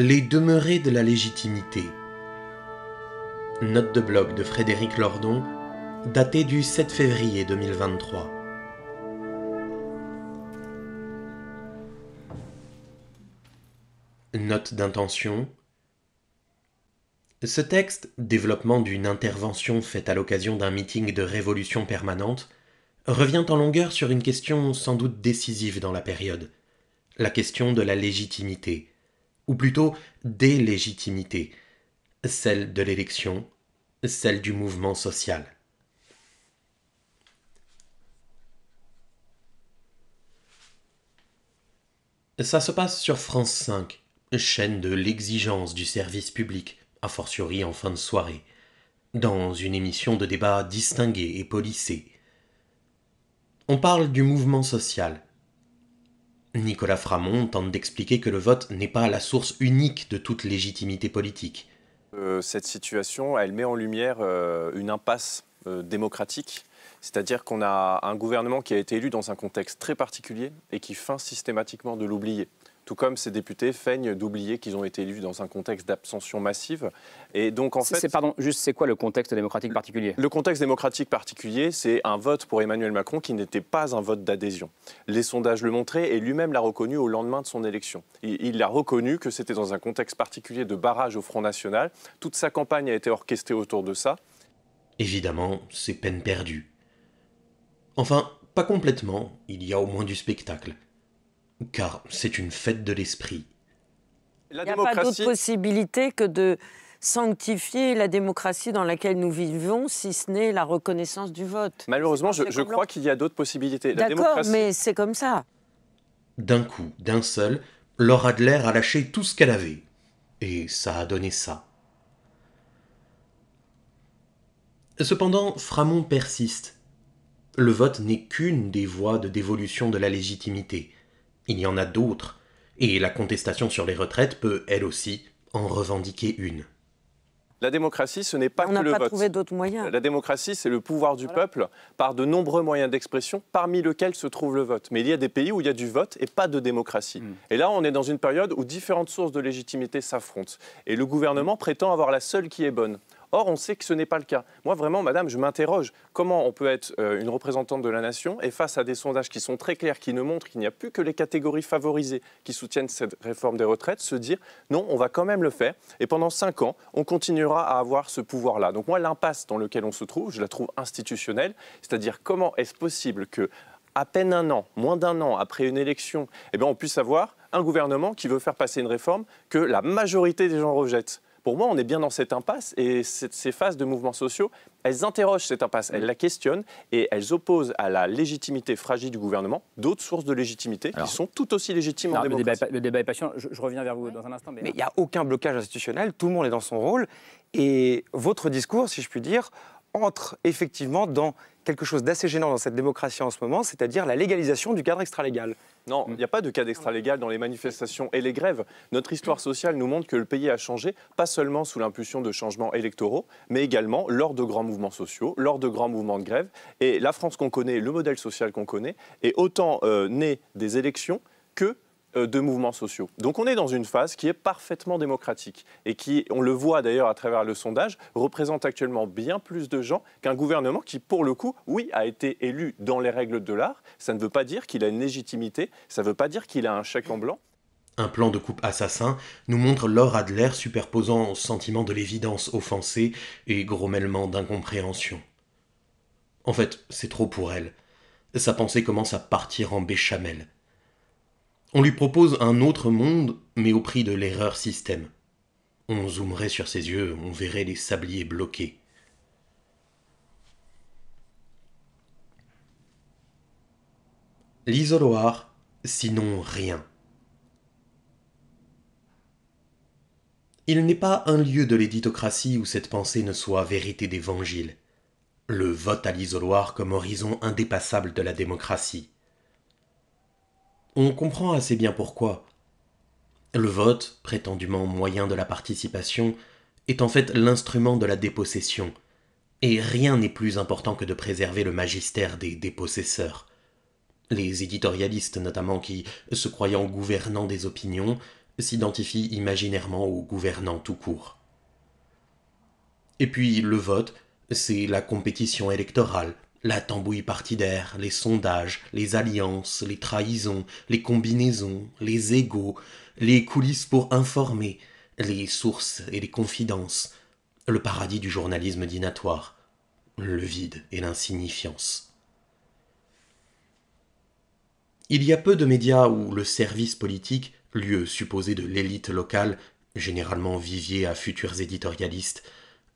Les demeurées de la légitimité. Note de blog de Frédéric Lordon, datée du 7 février 2023. Note d'intention. Ce texte, développement d'une intervention faite à l'occasion d'un meeting de révolution permanente, revient en longueur sur une question sans doute décisive dans la période, la question de la légitimité ou plutôt des légitimités, celle de l'élection, celle du mouvement social. Ça se passe sur France 5, chaîne de l'exigence du service public, a fortiori en fin de soirée, dans une émission de débat distinguée et polissée. On parle du mouvement social, Nicolas Framont tente d'expliquer que le vote n'est pas la source unique de toute légitimité politique. Euh, cette situation, elle met en lumière euh, une impasse euh, démocratique c'est-à-dire qu'on a un gouvernement qui a été élu dans un contexte très particulier et qui feint systématiquement de l'oublier tout comme ces députés feignent d'oublier qu'ils ont été élus dans un contexte d'abstention massive. Et donc, en fait. Pardon, juste, c'est quoi le contexte démocratique particulier Le contexte démocratique particulier, c'est un vote pour Emmanuel Macron qui n'était pas un vote d'adhésion. Les sondages le montraient et lui-même l'a reconnu au lendemain de son élection. Il l'a reconnu que c'était dans un contexte particulier de barrage au Front National. Toute sa campagne a été orchestrée autour de ça. Évidemment, c'est peine perdue. Enfin, pas complètement, il y a au moins du spectacle car c'est une fête de l'esprit. Il n'y a pas d'autre possibilité que de sanctifier la démocratie dans laquelle nous vivons, si ce n'est la reconnaissance du vote. Malheureusement, je, crois qu'il y a d'autres possibilités. D'accord, mais c'est comme ça. D'un coup, d'un seul, Laura Adler a lâché tout ce qu'elle avait. Et ça a donné ça. Cependant, Framont persiste. Le vote n'est qu'une des voies de dévolution de la légitimité. Il y en a d'autres, et la contestation sur les retraites peut, elle aussi, en revendiquer une. La démocratie, ce n'est pas que le vote. d'autres moyens. La démocratie, c'est le pouvoir du peuple par de nombreux moyens d'expression, parmi lesquels se trouve le vote. Mais il y a des pays où il y a du vote et pas de démocratie. Hmm. Et là, on est dans une période où différentes sources de légitimité s'affrontent. Et le gouvernement prétend avoir la seule qui est bonne. Or, on sait que ce n'est pas le cas. Moi, vraiment, madame, je m'interroge comment on peut être euh, une représentante de la nation et face à des sondages qui sont très clairs, qui ne montrent qu'il n'y a plus que les catégories favorisées qui soutiennent cette réforme des retraites, se dire non, on va quand même le faire et pendant cinq ans, on continuera à avoir ce pouvoir-là. Donc, moi, l'impasse dans laquelle on se trouve, je la trouve institutionnelle, c'est-à-dire comment est-ce possible que à peine un an, moins d'un an après une élection, eh on puisse avoir un gouvernement qui veut faire passer une réforme que la majorité des gens rejettent. Pour moi, on est bien dans cette impasse et ces phases de mouvements sociaux, elles interrogent cette impasse, elles la questionnent et elles opposent à la légitimité fragile du gouvernement d'autres sources de légitimité qui sont tout aussi légitimes en le Débat, est patient, je, reviens vers vous dans un instant. Mais il n'y a aucun blocage institutionnel, tout le monde est dans son rôle et votre discours, si je puis dire, entre effectivement dans quelque chose d'assez gênant dans cette démocratie en ce moment, c'est-à-dire la légalisation du cadre extralégal. Non, mm. il n'y a pas de cadre extralégal dans les manifestations et les grèves. Notre histoire sociale nous montre que le pays a changé, pas seulement sous l'impulsion de changements électoraux, mais également lors de grands mouvements sociaux, lors de grands mouvements de grève. Et la France qu'on connaît, le modèle social qu'on connaît, est autant euh, né des élections que euh, de mouvements sociaux. Donc on est dans une phase qui est parfaitement démocratique et qui, on le voit d'ailleurs à travers le sondage, représente actuellement bien plus de gens qu'un gouvernement qui, pour le coup, oui, a été élu dans les règles de l'art. Ça ne veut pas dire qu'il a une légitimité, ça ne veut pas dire qu'il a un chèque en blanc. Un plan de coupe assassin nous montre Laure Adler superposant sentiment de l'évidence offensée et grommellement d'incompréhension. En fait, c'est trop pour elle. Sa pensée commence à partir en béchamel. On lui propose un autre monde, mais au prix de l'erreur système. On zoomerait sur ses yeux, on verrait les sabliers bloqués. L'isoloir, sinon rien. Il n'est pas un lieu de l'éditocratie où cette pensée ne soit vérité d'évangile. Le vote à l'isoloir comme horizon indépassable de la démocratie. On comprend assez bien pourquoi. Le vote, prétendument moyen de la participation, est en fait l'instrument de la dépossession, et rien n'est plus important que de préserver le magistère des dépossesseurs. Les éditorialistes notamment qui, se croyant gouvernants des opinions, s'identifient imaginairement aux gouvernants tout court. Et puis le vote, c'est la compétition électorale, la tambouille partidaire, les sondages, les alliances, les trahisons, les combinaisons, les égaux, les coulisses pour informer, les sources et les confidences, le paradis du journalisme dinatoire, le vide et l'insignifiance. Il y a peu de médias où le service politique, lieu supposé de l'élite locale, généralement vivier à futurs éditorialistes,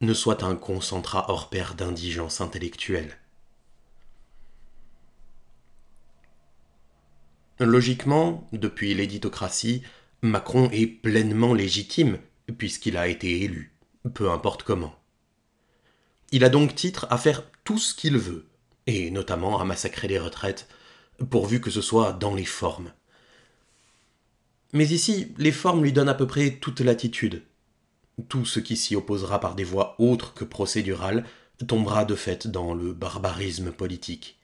ne soit un concentrat hors pair d'indigence intellectuelle. Logiquement, depuis l'éditocratie, Macron est pleinement légitime puisqu'il a été élu, peu importe comment. Il a donc titre à faire tout ce qu'il veut, et notamment à massacrer les retraites, pourvu que ce soit dans les formes. Mais ici, les formes lui donnent à peu près toute latitude. Tout ce qui s'y opposera par des voies autres que procédurales tombera de fait dans le barbarisme politique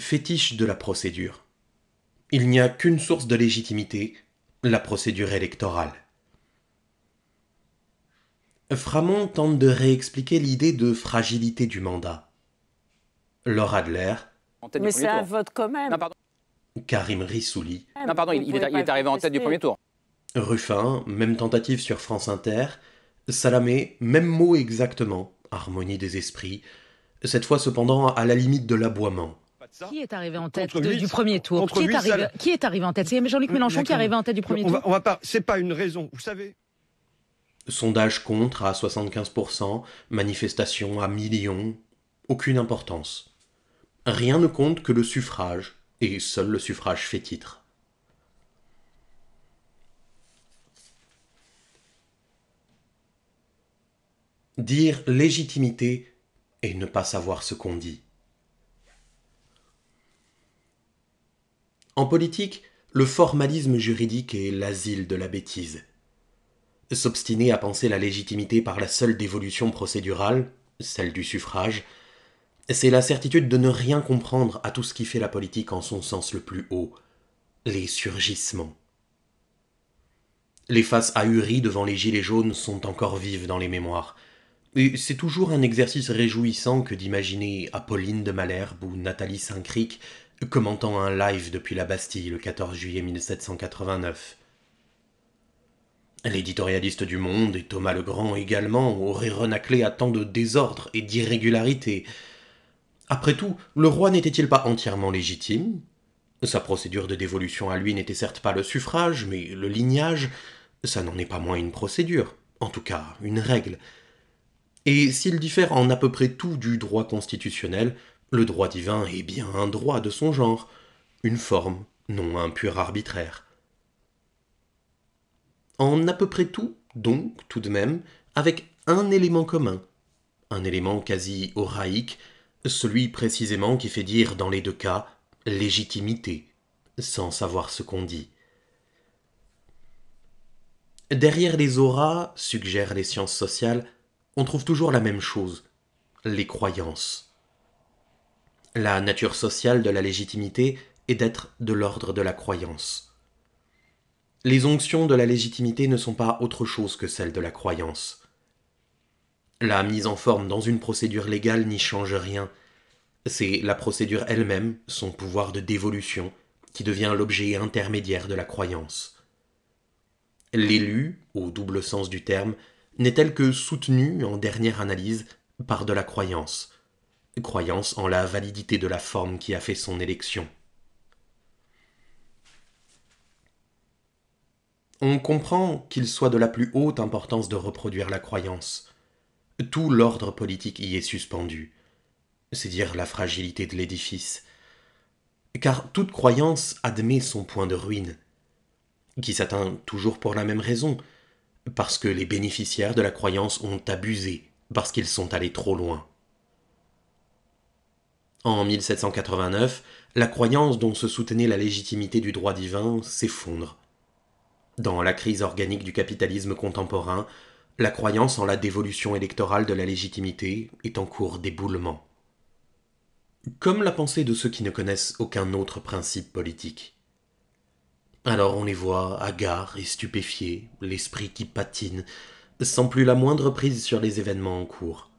fétiche de la procédure. Il n'y a qu'une source de légitimité, la procédure électorale. Framont tente de réexpliquer l'idée de fragilité du mandat. Laura Adler. Mais c'est un vote quand même. Karim Rissouli. Non, pardon, il, est, arrivé en tête du premier tour. Ruffin, même tentative sur France Inter. Salamé, même mot exactement. Harmonie des esprits. Cette fois cependant à la limite de l'aboiement. Qui est arrivé en tête du premier tour qui est, arrivé, en tête C'est Jean-Luc Mélenchon qui est arrivé en tête du premier tour. Va, on pas. C'est pas une raison, vous savez. Sondage contre à 75%, manifestation à millions, aucune importance. Rien ne compte que le suffrage, et seul le suffrage fait titre. Dire légitimité et ne pas savoir ce qu'on dit. En politique, le formalisme juridique est l'asile de la bêtise. S'obstiner à penser la légitimité par la seule dévolution procédurale, celle du suffrage, c'est la certitude de ne rien comprendre à tout ce qui fait la politique en son sens le plus haut, les surgissements. Les faces ahuries devant les gilets jaunes sont encore vives dans les mémoires, et c'est toujours un exercice réjouissant que d'imaginer Apolline de Malherbe ou Nathalie Saint-Cric commentant un live depuis la Bastille le 14 juillet 1789. L'éditorialiste du Monde et Thomas le Grand également auraient renaclé à tant de désordre et d'irrégularité. Après tout, le roi n'était-il pas entièrement légitime Sa procédure de dévolution à lui n'était certes pas le suffrage, mais le lignage, ça n'en est pas moins une procédure, en tout cas une règle. Et s'il diffère en à peu près tout du droit constitutionnel, le droit divin est bien un droit de son genre, une forme, non un pur arbitraire. En à peu près tout, donc, tout de même, avec un élément commun, un élément quasi oraïque, celui précisément qui fait dire dans les deux cas légitimité, sans savoir ce qu'on dit. Derrière les auras, suggèrent les sciences sociales, on trouve toujours la même chose, les croyances. La nature sociale de la légitimité est d'être de l'ordre de la croyance. Les onctions de la légitimité ne sont pas autre chose que celles de la croyance. La mise en forme dans une procédure légale n'y change rien. C'est la procédure elle-même, son pouvoir de dévolution, qui devient l'objet intermédiaire de la croyance. L'élu, au double sens du terme, n'est-elle que soutenue en dernière analyse par de la croyance croyance en la validité de la forme qui a fait son élection. On comprend qu'il soit de la plus haute importance de reproduire la croyance. Tout l'ordre politique y est suspendu. C'est dire la fragilité de l'édifice. Car toute croyance admet son point de ruine, qui s'atteint toujours pour la même raison, parce que les bénéficiaires de la croyance ont abusé, parce qu'ils sont allés trop loin. En 1789, la croyance dont se soutenait la légitimité du droit divin s'effondre. Dans la crise organique du capitalisme contemporain, la croyance en la dévolution électorale de la légitimité est en cours d'éboulement. Comme la pensée de ceux qui ne connaissent aucun autre principe politique. Alors on les voit hagards et stupéfiés, l'esprit qui patine, sans plus la moindre prise sur les événements en cours.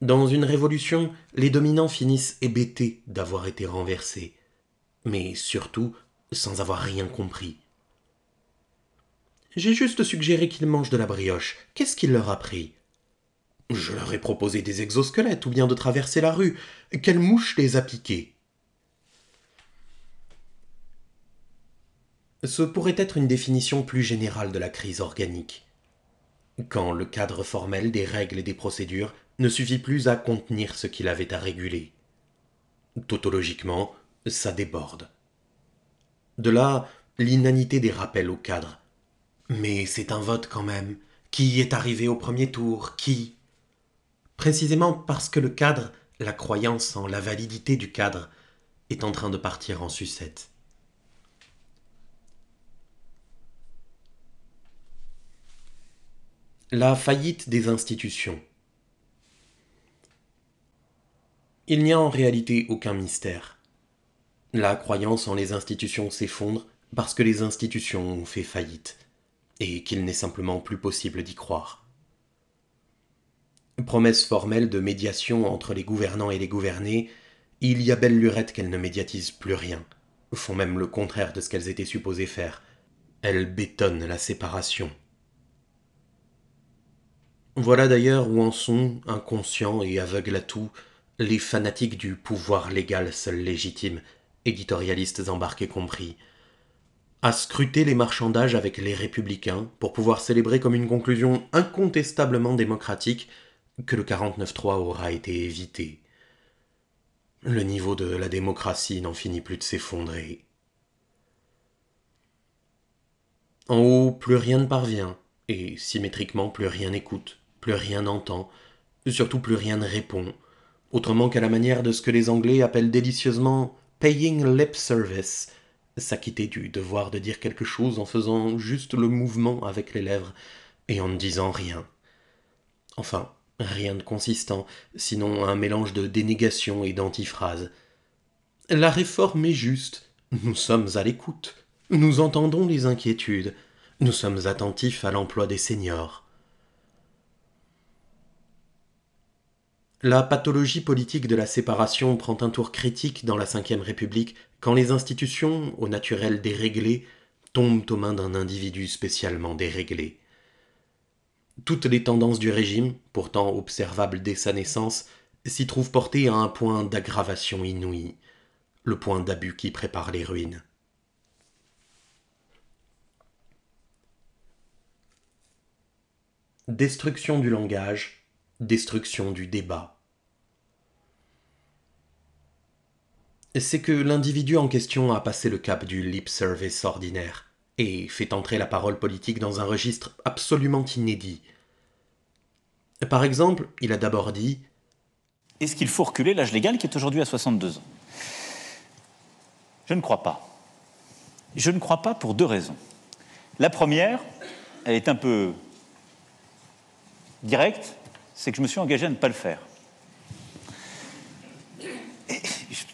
Dans une révolution, les dominants finissent hébétés d'avoir été renversés, mais surtout sans avoir rien compris. J'ai juste suggéré qu'ils mangent de la brioche. Qu'est-ce qu'il leur a pris Je leur ai proposé des exosquelettes ou bien de traverser la rue. Quelle mouche les a piqués Ce pourrait être une définition plus générale de la crise organique. Quand le cadre formel des règles et des procédures ne suffit plus à contenir ce qu'il avait à réguler. Tautologiquement, ça déborde. De là l'inanité des rappels au cadre. Mais c'est un vote quand même. Qui est arrivé au premier tour Qui Précisément parce que le cadre, la croyance en la validité du cadre, est en train de partir en sucette. La faillite des institutions. il n'y a en réalité aucun mystère. La croyance en les institutions s'effondre parce que les institutions ont fait faillite, et qu'il n'est simplement plus possible d'y croire. Promesse formelle de médiation entre les gouvernants et les gouvernés, il y a belle lurette qu'elles ne médiatisent plus rien, font même le contraire de ce qu'elles étaient supposées faire. Elles bétonnent la séparation. Voilà d'ailleurs où en sont, inconscients et aveugles à tout, les fanatiques du pouvoir légal seul légitime, éditorialistes embarqués compris, à scruter les marchandages avec les républicains pour pouvoir célébrer comme une conclusion incontestablement démocratique que le 49-3 aura été évité. Le niveau de la démocratie n'en finit plus de s'effondrer. En haut, plus rien ne parvient, et symétriquement, plus rien n'écoute, plus rien n'entend, surtout plus rien ne répond autrement qu'à la manière de ce que les Anglais appellent délicieusement paying lip service, s'acquitter du devoir de dire quelque chose en faisant juste le mouvement avec les lèvres et en ne disant rien. Enfin, rien de consistant, sinon un mélange de dénégation et d'antiphrase. La réforme est juste, nous sommes à l'écoute, nous entendons les inquiétudes, nous sommes attentifs à l'emploi des seniors. La pathologie politique de la séparation prend un tour critique dans la Ve République quand les institutions, au naturel déréglées, tombent aux mains d'un individu spécialement déréglé. Toutes les tendances du régime, pourtant observables dès sa naissance, s'y trouvent portées à un point d'aggravation inouïe, le point d'abus qui prépare les ruines. Destruction du langage, destruction du débat. C'est que l'individu en question a passé le cap du lip service ordinaire et fait entrer la parole politique dans un registre absolument inédit. Par exemple, il a d'abord dit Est-ce qu'il faut reculer l'âge légal qui est aujourd'hui à 62 ans Je ne crois pas. Je ne crois pas pour deux raisons. La première, elle est un peu directe, c'est que je me suis engagé à ne pas le faire. je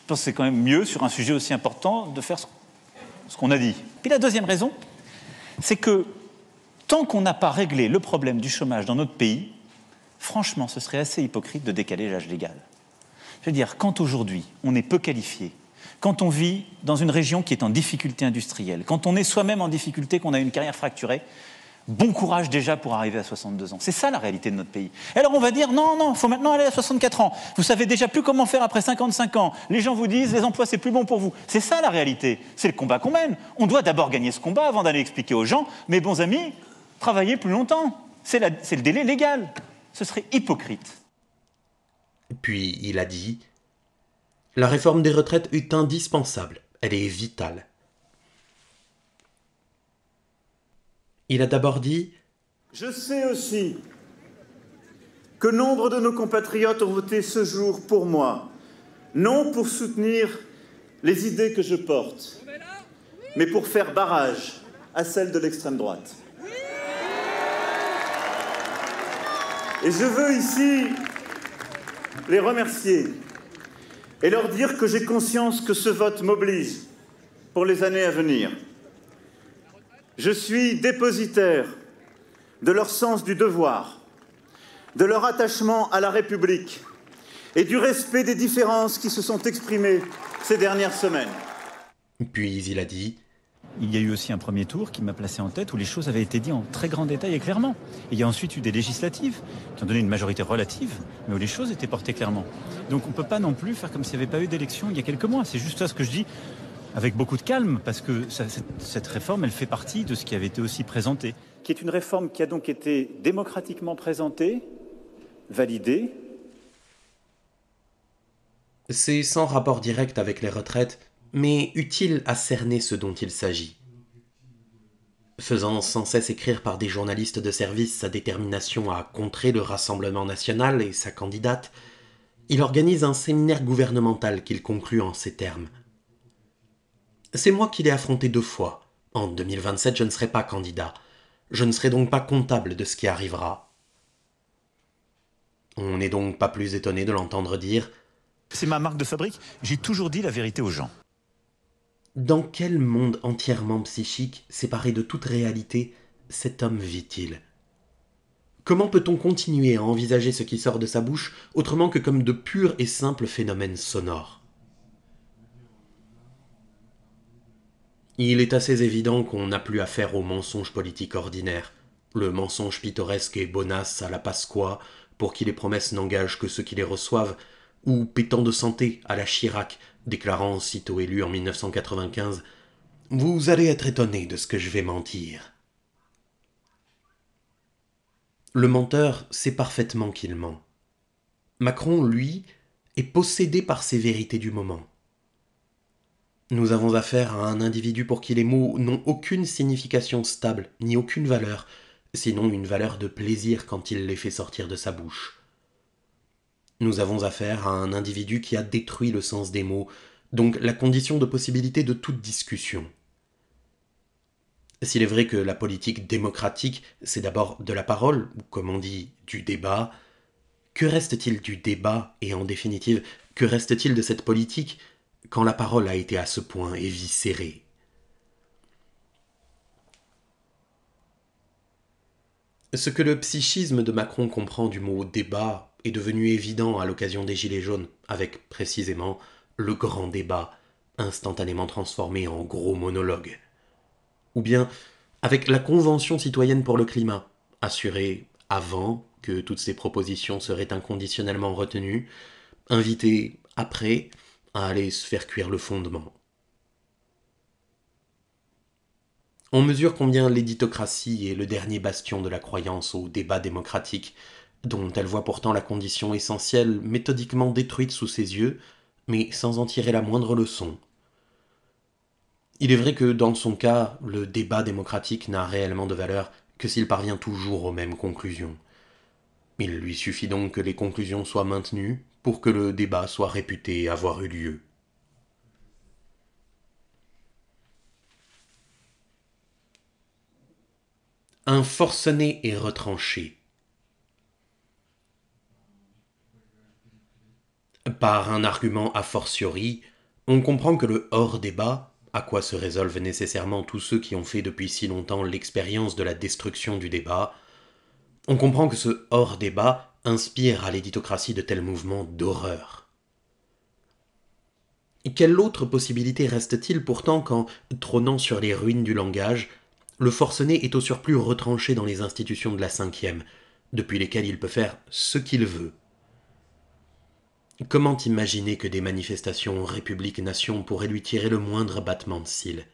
pense que c'est quand même mieux, sur un sujet aussi important, de faire ce qu'on a dit. Puis la deuxième raison, c'est que tant qu'on n'a pas réglé le problème du chômage dans notre pays, franchement, ce serait assez hypocrite de décaler l'âge légal. Je veux dire, quand aujourd'hui on est peu qualifié, quand on vit dans une région qui est en difficulté industrielle, quand on est soi-même en difficulté, qu'on a une carrière fracturée, Bon courage déjà pour arriver à 62 ans. C'est ça la réalité de notre pays. alors on va dire non, non, il faut maintenant aller à 64 ans. Vous savez déjà plus comment faire après 55 ans. Les gens vous disent les emplois c'est plus bon pour vous. C'est ça la réalité. C'est le combat qu'on mène. On doit d'abord gagner ce combat avant d'aller expliquer aux gens mes bons amis, travaillez plus longtemps. C'est le délai légal. Ce serait hypocrite. Puis il a dit La réforme des retraites est indispensable. Elle est vitale. Il a d'abord dit Je sais aussi que nombre de nos compatriotes ont voté ce jour pour moi, non pour soutenir les idées que je porte, mais pour faire barrage à celles de l'extrême droite. Et je veux ici les remercier et leur dire que j'ai conscience que ce vote m'oblige pour les années à venir. Je suis dépositaire de leur sens du devoir, de leur attachement à la République et du respect des différences qui se sont exprimées ces dernières semaines. Puis il a dit il y a eu aussi un premier tour qui m'a placé en tête où les choses avaient été dites en très grand détail et clairement. il y a ensuite eu des législatives qui ont donné une majorité relative, mais où les choses étaient portées clairement. Donc on ne peut pas non plus faire comme s'il n'y avait pas eu d'élection il y a quelques mois. C'est juste ça ce que je dis avec beaucoup de calme, parce que cette réforme, elle fait partie de ce qui avait été aussi présenté. Qui est une réforme qui a donc été démocratiquement présentée, validée. C'est sans rapport direct avec les retraites, mais utile à cerner ce dont il s'agit. Faisant sans cesse écrire par des journalistes de service sa détermination à contrer le Rassemblement national et sa candidate, il organise un séminaire gouvernemental qu'il conclut en ces termes. C'est moi qui l'ai affronté deux fois. En 2027, je ne serai pas candidat. Je ne serai donc pas comptable de ce qui arrivera. On n'est donc pas plus étonné de l'entendre dire C'est ma marque de fabrique, j'ai toujours dit la vérité aux gens. Dans quel monde entièrement psychique, séparé de toute réalité, cet homme vit-il Comment peut-on continuer à envisager ce qui sort de sa bouche autrement que comme de purs et simples phénomènes sonores Il est assez évident qu'on n'a plus affaire au mensonges politique ordinaires, le mensonge pittoresque et bonasse à la Pasqua, pour qui les promesses n'engagent que ceux qui les reçoivent, ou pétant de santé à la Chirac, déclarant sitôt élu en 1995 Vous allez être étonné de ce que je vais mentir. Le menteur sait parfaitement qu'il ment. Macron, lui, est possédé par ses vérités du moment. Nous avons affaire à un individu pour qui les mots n'ont aucune signification stable, ni aucune valeur, sinon une valeur de plaisir quand il les fait sortir de sa bouche. Nous avons affaire à un individu qui a détruit le sens des mots, donc la condition de possibilité de toute discussion. S'il est vrai que la politique démocratique, c'est d'abord de la parole, ou comme on dit, du débat, que reste-t-il du débat et en définitive, que reste-t-il de cette politique quand la parole a été à ce point éviscérée. Ce que le psychisme de Macron comprend du mot débat est devenu évident à l'occasion des Gilets jaunes, avec précisément le grand débat, instantanément transformé en gros monologue. Ou bien avec la Convention citoyenne pour le climat, assurée avant que toutes ces propositions seraient inconditionnellement retenues, invitée après, à aller se faire cuire le fondement. On mesure combien l'éditocratie est le dernier bastion de la croyance au débat démocratique, dont elle voit pourtant la condition essentielle méthodiquement détruite sous ses yeux, mais sans en tirer la moindre leçon. Il est vrai que dans son cas, le débat démocratique n'a réellement de valeur que s'il parvient toujours aux mêmes conclusions. Il lui suffit donc que les conclusions soient maintenues, pour que le débat soit réputé avoir eu lieu. Un forcené est retranché Par un argument a fortiori, on comprend que le hors débat, à quoi se résolvent nécessairement tous ceux qui ont fait depuis si longtemps l'expérience de la destruction du débat, on comprend que ce hors débat inspire à l'éditocratie de tels mouvements d'horreur. Quelle autre possibilité reste-t-il pourtant quand, trônant sur les ruines du langage, le forcené est au surplus retranché dans les institutions de la cinquième, depuis lesquelles il peut faire ce qu'il veut Comment imaginer que des manifestations République-Nation pourraient lui tirer le moindre battement de cils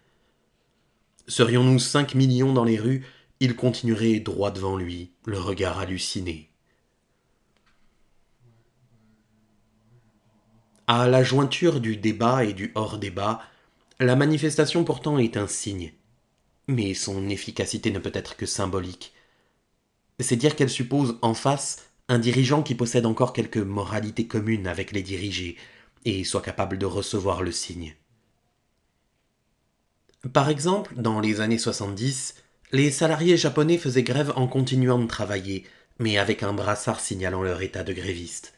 Serions-nous cinq millions dans les rues, il continuerait droit devant lui, le regard halluciné, À la jointure du débat et du hors-débat, la manifestation pourtant est un signe. Mais son efficacité ne peut être que symbolique. C'est dire qu'elle suppose en face un dirigeant qui possède encore quelque moralité commune avec les dirigés et soit capable de recevoir le signe. Par exemple, dans les années 70, les salariés japonais faisaient grève en continuant de travailler, mais avec un brassard signalant leur état de gréviste.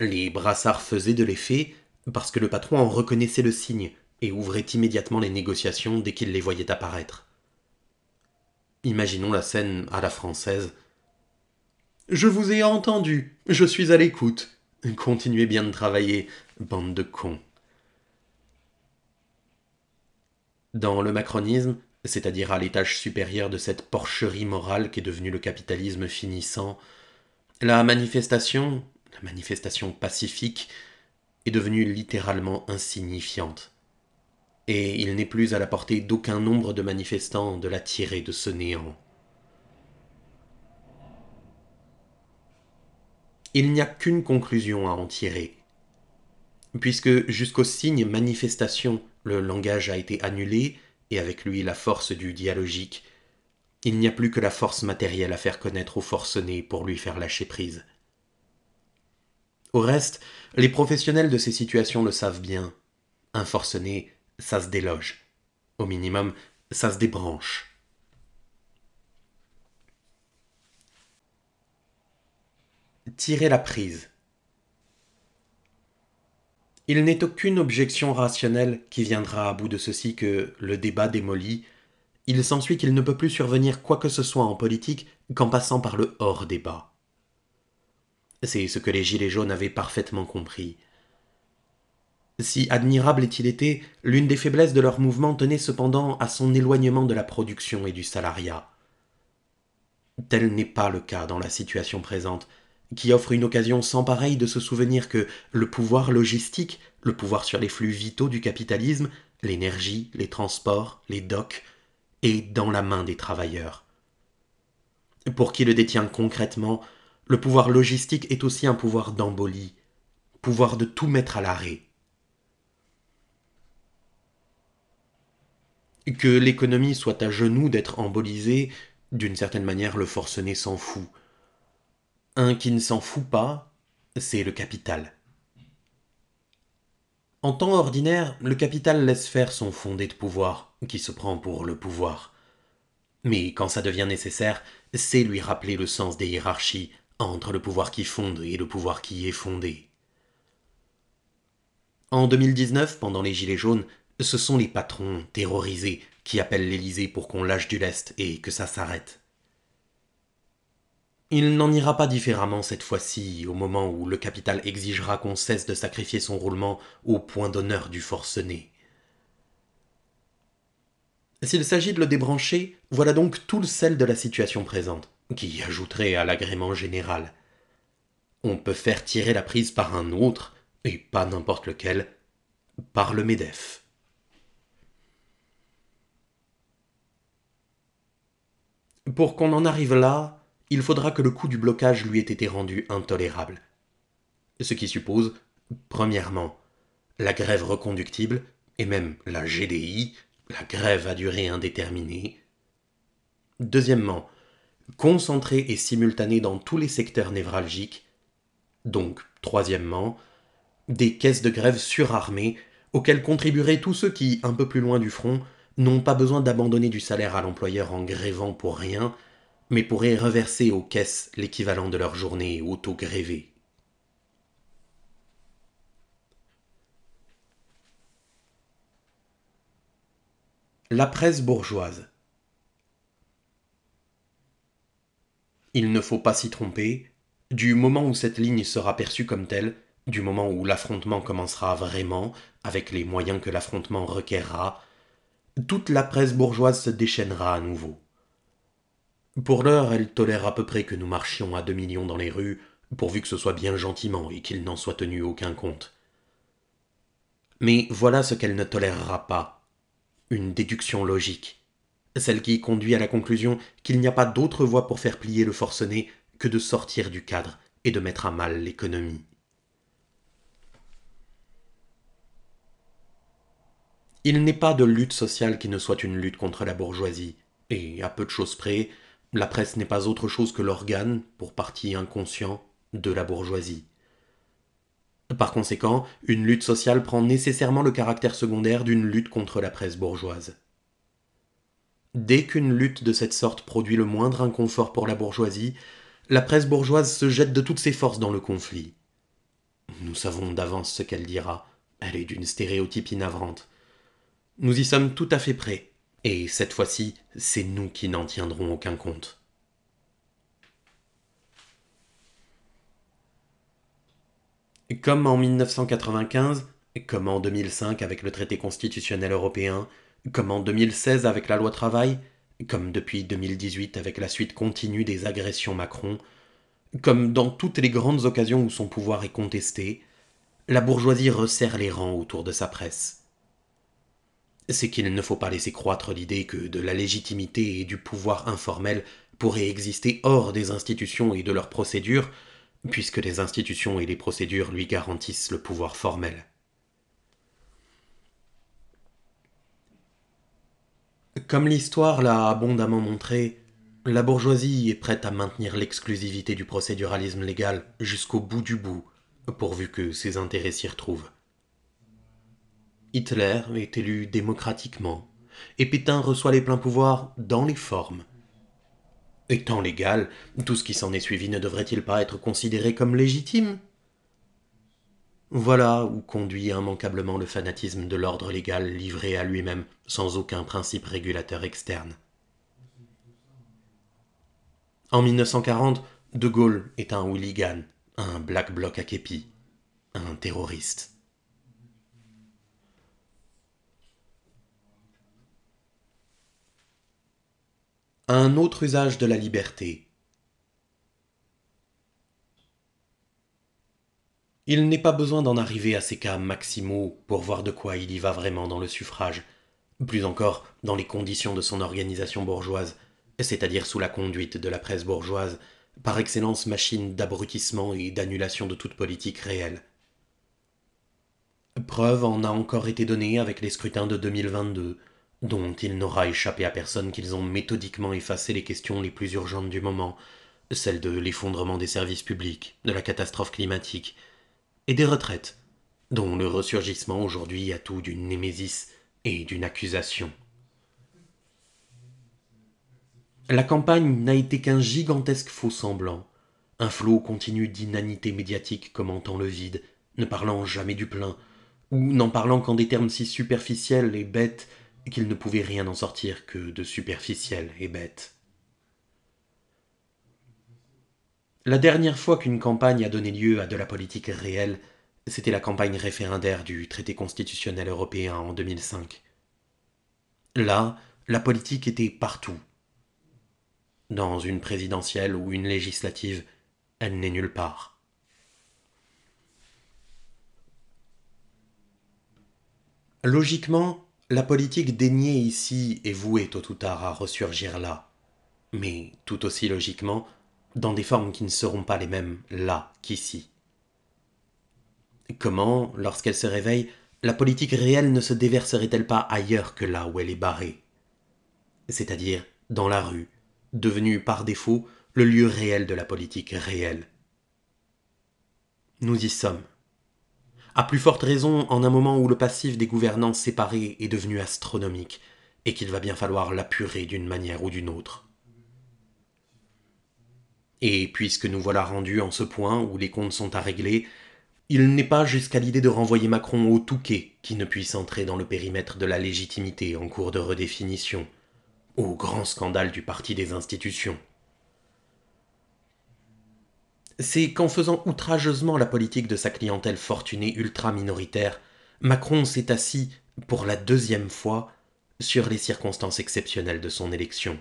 Les brassards faisaient de l'effet, parce que le patron en reconnaissait le signe et ouvrait immédiatement les négociations dès qu'il les voyait apparaître. Imaginons la scène à la française. Je vous ai entendu, je suis à l'écoute. Continuez bien de travailler, bande de cons. Dans le macronisme, c'est-à-dire à, l'étage supérieur de cette porcherie morale qu'est devenu le capitalisme finissant, la manifestation, la manifestation pacifique est devenue littéralement insignifiante, et il n'est plus à la portée d'aucun nombre de manifestants de la tirer de ce néant. Il n'y a qu'une conclusion à en tirer, puisque jusqu'au signe manifestation, le langage a été annulé, et avec lui la force du dialogique. Il n'y a plus que la force matérielle à faire connaître au forcené pour lui faire lâcher prise. Au reste, les professionnels de ces situations le savent bien. Un forcené, ça se déloge. Au minimum, ça se débranche. Tirer la prise. Il n'est aucune objection rationnelle qui viendra à bout de ceci que, le débat démoli, il s'ensuit qu'il ne peut plus survenir quoi que ce soit en politique qu'en passant par le hors débat. C'est ce que les Gilets jaunes avaient parfaitement compris. Si admirable est-il été, l'une des faiblesses de leur mouvement tenait cependant à son éloignement de la production et du salariat. Tel n'est pas le cas dans la situation présente, qui offre une occasion sans pareille de se souvenir que le pouvoir logistique, le pouvoir sur les flux vitaux du capitalisme, l'énergie, les transports, les docks, est dans la main des travailleurs. Pour qui le détient concrètement, le pouvoir logistique est aussi un pouvoir d'embolie, pouvoir de tout mettre à l'arrêt. Que l'économie soit à genoux d'être embolisée, d'une certaine manière le forcené s'en fout. Un qui ne s'en fout pas, c'est le capital. En temps ordinaire, le capital laisse faire son fondé de pouvoir, qui se prend pour le pouvoir. Mais quand ça devient nécessaire, c'est lui rappeler le sens des hiérarchies, entre le pouvoir qui fonde et le pouvoir qui est fondé. En 2019, pendant les Gilets jaunes, ce sont les patrons terrorisés qui appellent l'Élysée pour qu'on lâche du lest et que ça s'arrête. Il n'en ira pas différemment cette fois-ci, au moment où le capital exigera qu'on cesse de sacrifier son roulement au point d'honneur du forcené. S'il s'agit de le débrancher, voilà donc tout le sel de la situation présente qui ajouterait à l'agrément général. On peut faire tirer la prise par un autre, et pas n'importe lequel, par le MEDEF. Pour qu'on en arrive là, il faudra que le coût du blocage lui ait été rendu intolérable. Ce qui suppose, premièrement, la grève reconductible, et même la GDI, la grève à durée indéterminée. Deuxièmement, concentrés et simultanés dans tous les secteurs névralgiques, donc, troisièmement, des caisses de grève surarmées auxquelles contribueraient tous ceux qui, un peu plus loin du front, n'ont pas besoin d'abandonner du salaire à l'employeur en grévant pour rien, mais pourraient reverser aux caisses l'équivalent de leur journée auto-grévée. La presse bourgeoise. Il ne faut pas s'y tromper, du moment où cette ligne sera perçue comme telle, du moment où l'affrontement commencera vraiment, avec les moyens que l'affrontement requerra, toute la presse bourgeoise se déchaînera à nouveau. Pour l'heure, elle tolère à peu près que nous marchions à deux millions dans les rues, pourvu que ce soit bien gentiment et qu'il n'en soit tenu aucun compte. Mais voilà ce qu'elle ne tolérera pas une déduction logique celle qui conduit à la conclusion qu'il n'y a pas d'autre voie pour faire plier le forcené que de sortir du cadre et de mettre à mal l'économie. Il n'est pas de lutte sociale qui ne soit une lutte contre la bourgeoisie, et à peu de choses près, la presse n'est pas autre chose que l'organe, pour partie inconscient, de la bourgeoisie. Par conséquent, une lutte sociale prend nécessairement le caractère secondaire d'une lutte contre la presse bourgeoise. Dès qu'une lutte de cette sorte produit le moindre inconfort pour la bourgeoisie, la presse bourgeoise se jette de toutes ses forces dans le conflit. Nous savons d'avance ce qu'elle dira, elle est d'une stéréotype inavrante. Nous y sommes tout à fait prêts, et cette fois-ci, c'est nous qui n'en tiendrons aucun compte. Comme en 1995, comme en 2005 avec le traité constitutionnel européen, comme en 2016 avec la loi travail, comme depuis 2018 avec la suite continue des agressions Macron, comme dans toutes les grandes occasions où son pouvoir est contesté, la bourgeoisie resserre les rangs autour de sa presse. C'est qu'il ne faut pas laisser croître l'idée que de la légitimité et du pouvoir informel pourraient exister hors des institutions et de leurs procédures, puisque les institutions et les procédures lui garantissent le pouvoir formel. Comme l'histoire l'a abondamment montré, la bourgeoisie est prête à maintenir l'exclusivité du procéduralisme légal jusqu'au bout du bout, pourvu que ses intérêts s'y retrouvent. Hitler est élu démocratiquement, et Pétain reçoit les pleins pouvoirs dans les formes. Étant légal, tout ce qui s'en est suivi ne devrait-il pas être considéré comme légitime voilà où conduit immanquablement le fanatisme de l'ordre légal livré à lui-même, sans aucun principe régulateur externe. En 1940, De Gaulle est un hooligan, un black bloc à képi, un terroriste. Un autre usage de la liberté, Il n'est pas besoin d'en arriver à ces cas maximaux pour voir de quoi il y va vraiment dans le suffrage, plus encore dans les conditions de son organisation bourgeoise, c'est-à-dire sous la conduite de la presse bourgeoise, par excellence machine d'abrutissement et d'annulation de toute politique réelle. Preuve en a encore été donnée avec les scrutins de 2022, dont il n'aura échappé à personne qu'ils ont méthodiquement effacé les questions les plus urgentes du moment, celles de l'effondrement des services publics, de la catastrophe climatique, et des retraites, dont le ressurgissement aujourd'hui a tout d'une némésis et d'une accusation. La campagne n'a été qu'un gigantesque faux-semblant, un flot continu d'inanité médiatique commentant le vide, ne parlant jamais du plein, ou n'en parlant qu'en des termes si superficiels et bêtes qu'il ne pouvait rien en sortir que de superficiels et bêtes. La dernière fois qu'une campagne a donné lieu à de la politique réelle, c'était la campagne référendaire du traité constitutionnel européen en 2005. Là, la politique était partout. Dans une présidentielle ou une législative, elle n'est nulle part. Logiquement, la politique déniée ici est vouée tôt ou tard à ressurgir là. Mais tout aussi logiquement, dans des formes qui ne seront pas les mêmes là qu'ici. Comment, lorsqu'elle se réveille, la politique réelle ne se déverserait-elle pas ailleurs que là où elle est barrée C'est-à-dire dans la rue, devenue par défaut le lieu réel de la politique réelle. Nous y sommes. À plus forte raison en un moment où le passif des gouvernants séparés est devenu astronomique et qu'il va bien falloir l'apurer d'une manière ou d'une autre. Et puisque nous voilà rendus en ce point où les comptes sont à régler, il n'est pas jusqu'à l'idée de renvoyer Macron au Touquet qui ne puisse entrer dans le périmètre de la légitimité en cours de redéfinition, au grand scandale du Parti des institutions. C'est qu'en faisant outrageusement la politique de sa clientèle fortunée ultra-minoritaire, Macron s'est assis, pour la deuxième fois, sur les circonstances exceptionnelles de son élection.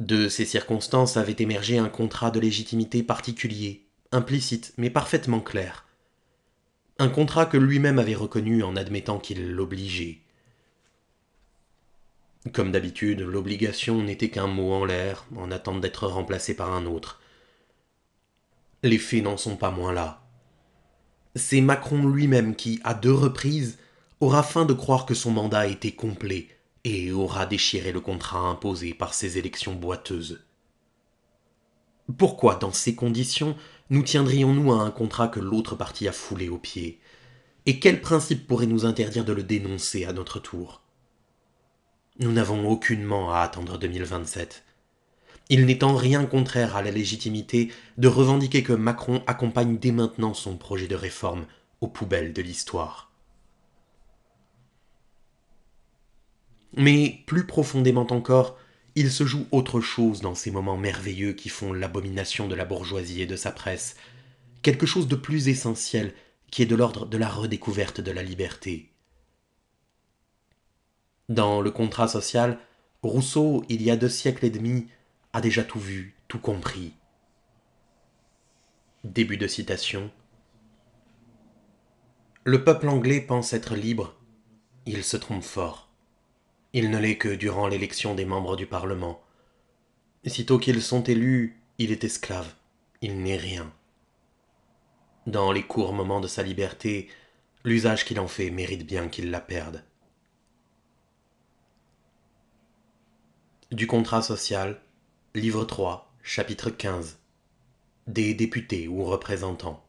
De ces circonstances avait émergé un contrat de légitimité particulier, implicite mais parfaitement clair. Un contrat que lui-même avait reconnu en admettant qu'il l'obligeait. Comme d'habitude, l'obligation n'était qu'un mot en l'air, en attente d'être remplacé par un autre. Les faits n'en sont pas moins là. C'est Macron lui-même qui, à deux reprises, aura faim de croire que son mandat était complet, et aura déchiré le contrat imposé par ces élections boiteuses. Pourquoi, dans ces conditions, nous tiendrions-nous à un contrat que l'autre partie a foulé aux pieds Et quel principe pourrait nous interdire de le dénoncer à notre tour Nous n'avons aucunement à attendre 2027. Il n'est en rien contraire à la légitimité de revendiquer que Macron accompagne dès maintenant son projet de réforme aux poubelles de l'histoire. Mais plus profondément encore, il se joue autre chose dans ces moments merveilleux qui font l'abomination de la bourgeoisie et de sa presse, quelque chose de plus essentiel qui est de l'ordre de la redécouverte de la liberté. Dans le contrat social, Rousseau, il y a deux siècles et demi, a déjà tout vu, tout compris. Début de citation. Le peuple anglais pense être libre, il se trompe fort. Il ne l'est que durant l'élection des membres du Parlement. sitôt qu'ils sont élus, il est esclave, il n'est rien. Dans les courts moments de sa liberté, l'usage qu'il en fait mérite bien qu'il la perde. Du contrat social, livre 3, chapitre 15. Des députés ou représentants.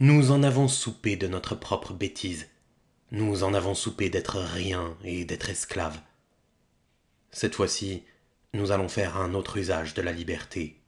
Nous en avons soupé de notre propre bêtise. Nous en avons soupé d'être rien et d'être esclaves. Cette fois-ci, nous allons faire un autre usage de la liberté.